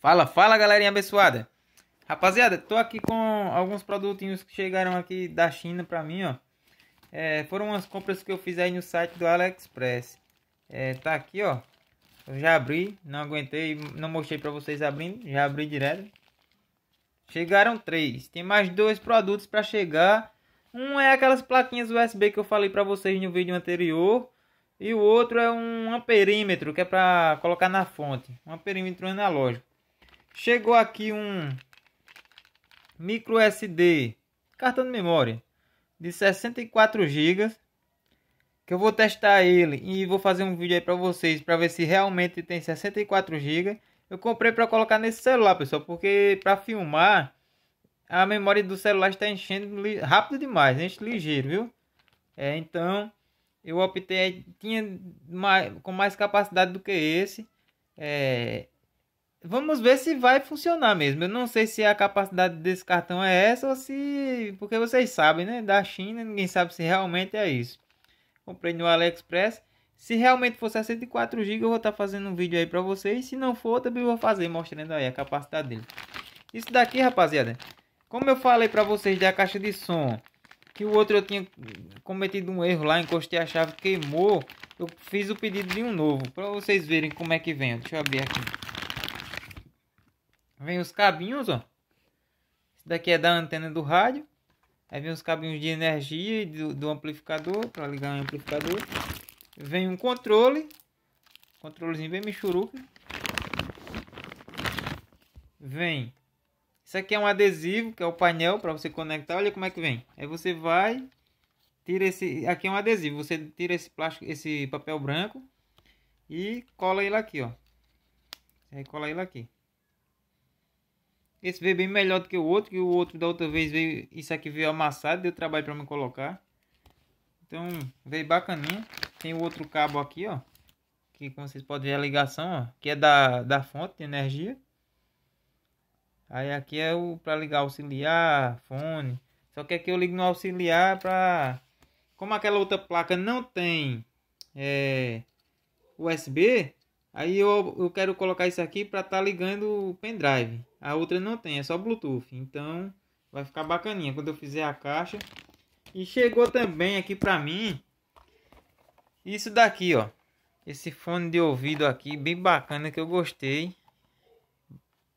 Fala, fala galerinha abençoada. Rapaziada, tô aqui com alguns produtinhos que chegaram aqui da China pra mim, ó. É, foram umas compras que eu fiz aí no site do AliExpress. É, tá aqui, ó. Eu já abri, não aguentei, não mostrei pra vocês abrindo, já abri direto. Chegaram três. Tem mais dois produtos pra chegar. Um é aquelas plaquinhas USB que eu falei pra vocês no vídeo anterior. E o outro é um amperímetro, que é pra colocar na fonte. Um amperímetro analógico. Chegou aqui um micro SD, cartão de memória, de 64 GB, que eu vou testar ele e vou fazer um vídeo aí para vocês para ver se realmente tem 64 GB. Eu comprei para colocar nesse celular, pessoal, porque para filmar a memória do celular está enchendo rápido demais, enche ligeiro, viu? É, então eu optei tinha mais, com mais capacidade do que esse. É, Vamos ver se vai funcionar mesmo. Eu não sei se a capacidade desse cartão é essa ou se. Porque vocês sabem, né? Da China, ninguém sabe se realmente é isso. Comprei no AliExpress. Se realmente for 64 GB, eu vou estar tá fazendo um vídeo aí para vocês. Se não for, também vou fazer, mostrando aí a capacidade dele. Isso daqui, rapaziada. Como eu falei para vocês da caixa de som, que o outro eu tinha cometido um erro lá, encostei a chave, queimou. Eu fiz o pedido de um novo, para vocês verem como é que vem. Deixa eu abrir aqui. Vem os cabinhos, ó. Esse daqui é da antena do rádio. Aí vem os cabinhos de energia do, do amplificador, para ligar o amplificador. Vem um controle. Controlezinho bem michuruca. Vem. Isso aqui é um adesivo, que é o painel para você conectar. Olha como é que vem. Aí você vai tira esse, aqui é um adesivo, você tira esse plástico, esse papel branco e cola ele aqui, ó. Você cola ele aqui. Esse veio bem melhor do que o outro, que o outro da outra vez veio. Isso aqui veio amassado, deu trabalho para me colocar. Então, veio bacaninha. Tem o outro cabo aqui, ó. Que como vocês podem ver a ligação, ó. Que é da, da fonte de energia. Aí aqui é o para ligar auxiliar, fone. Só que aqui eu ligo no auxiliar para Como aquela outra placa não tem é, USB, Aí eu, eu quero colocar isso aqui para estar tá ligando o pendrive. A outra não tem, é só Bluetooth. Então vai ficar bacaninha quando eu fizer a caixa. E chegou também aqui para mim isso daqui, ó. Esse fone de ouvido aqui, bem bacana que eu gostei.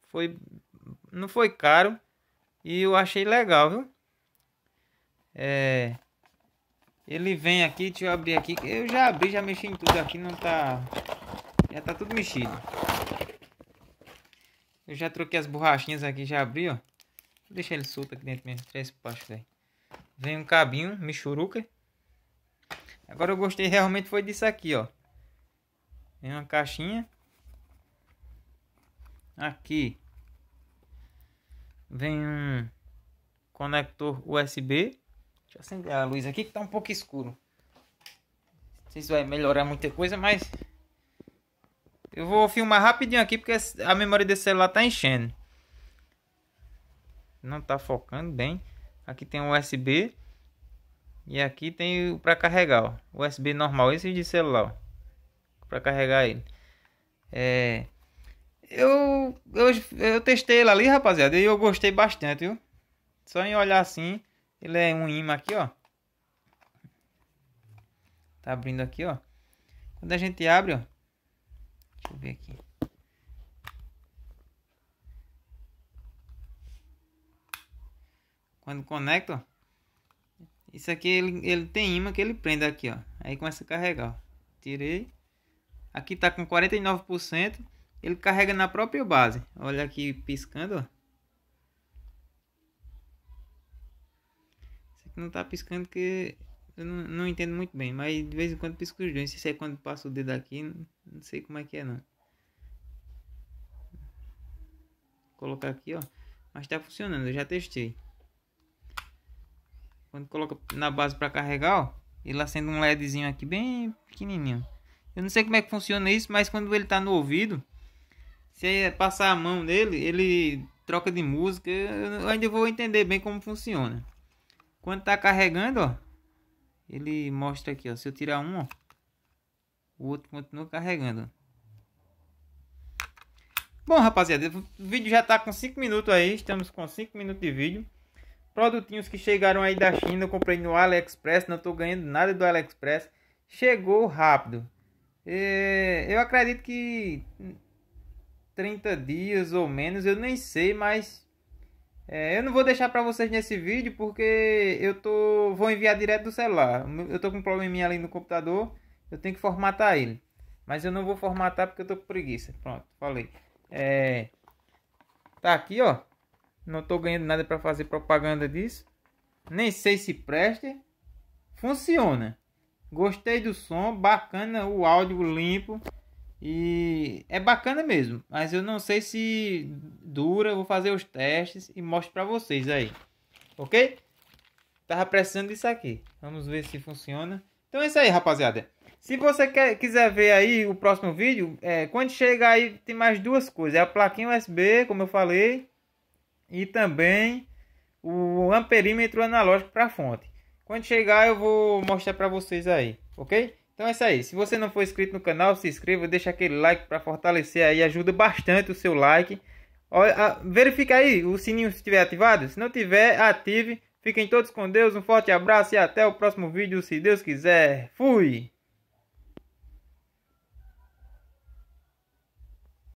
Foi não foi caro e eu achei legal, viu? É ele vem aqui, deixa eu abrir aqui. Eu já abri, já mexi em tudo aqui, não tá já tá tudo mexido. Eu já troquei as borrachinhas aqui, já abri, ó. Vou deixar ele solto aqui dentro mesmo. Três baixo, velho. Vem um cabinho, michuruca. Agora eu gostei realmente foi disso aqui, ó. Vem uma caixinha. Aqui. Vem um conector USB. Deixa eu acender a luz aqui que tá um pouco escuro. Não sei se vai melhorar muita coisa, mas eu vou filmar rapidinho aqui porque a memória desse celular tá enchendo. Não tá focando bem. Aqui tem um USB. E aqui tem para carregar, ó. USB normal, esse de celular, para carregar ele. É... Eu, eu, eu testei ele ali, rapaziada, e eu gostei bastante, viu? Só em olhar assim, ele é um imã aqui, ó. Tá abrindo aqui, ó. Quando a gente abre, ó, Deixa eu ver aqui. Quando conecta, ó. Isso aqui ele, ele tem imã que ele prende aqui, ó. Aí começa a carregar, ó. Tirei. Aqui tá com 49%. Ele carrega na própria base. Olha aqui piscando, ó. Isso aqui não tá piscando que eu não, não, entendo muito bem, mas de vez em quando pisco os dentes. Isso é quando passa o dedo aqui, não sei como é que é não. Vou colocar aqui, ó. Mas tá funcionando, eu já testei. Quando coloca na base para carregar, ó, ele acende um LEDzinho aqui bem pequenininho. Eu não sei como é que funciona isso, mas quando ele tá no ouvido, se é passar a mão nele, ele troca de música. Eu ainda vou entender bem como funciona. Quando tá carregando, ó, ele mostra aqui, ó. Se eu tirar um, ó, o outro continua carregando. Bom, rapaziada, o vídeo já tá com 5 minutos aí. Estamos com 5 minutos de vídeo. Produtinhos que chegaram aí da China, eu comprei no AliExpress. Não tô ganhando nada do AliExpress. Chegou rápido. É, eu acredito que 30 dias ou menos, eu nem sei, mas é, eu não vou deixar para vocês nesse vídeo porque eu tô vou enviar direto do celular. Eu tô com um probleminha ali no computador, eu tenho que formatar ele. Mas eu não vou formatar porque eu tô com preguiça. Pronto, falei. É, tá aqui, ó. Não tô ganhando nada para fazer propaganda disso. Nem sei se presta. Funciona. Gostei do som, bacana, o áudio limpo. E é bacana mesmo, mas eu não sei se dura, vou fazer os testes e mostro para vocês aí. OK? Tava precisando disso aqui. Vamos ver se funciona. Então é isso aí, rapaziada. Se você quer, quiser ver aí o próximo vídeo, é, quando chegar aí tem mais duas coisas. É a plaquinha USB, como eu falei, e também o amperímetro analógico para fonte. Quando chegar eu vou mostrar para vocês aí, ok? Então é isso aí. Se você não for inscrito no canal, se inscreva, deixa aquele like para fortalecer aí, ajuda bastante o seu like. Verifica aí o sininho se estiver ativado. Se não tiver, ative. Fiquem todos com Deus, um forte abraço e até o próximo vídeo, se Deus quiser. Fui!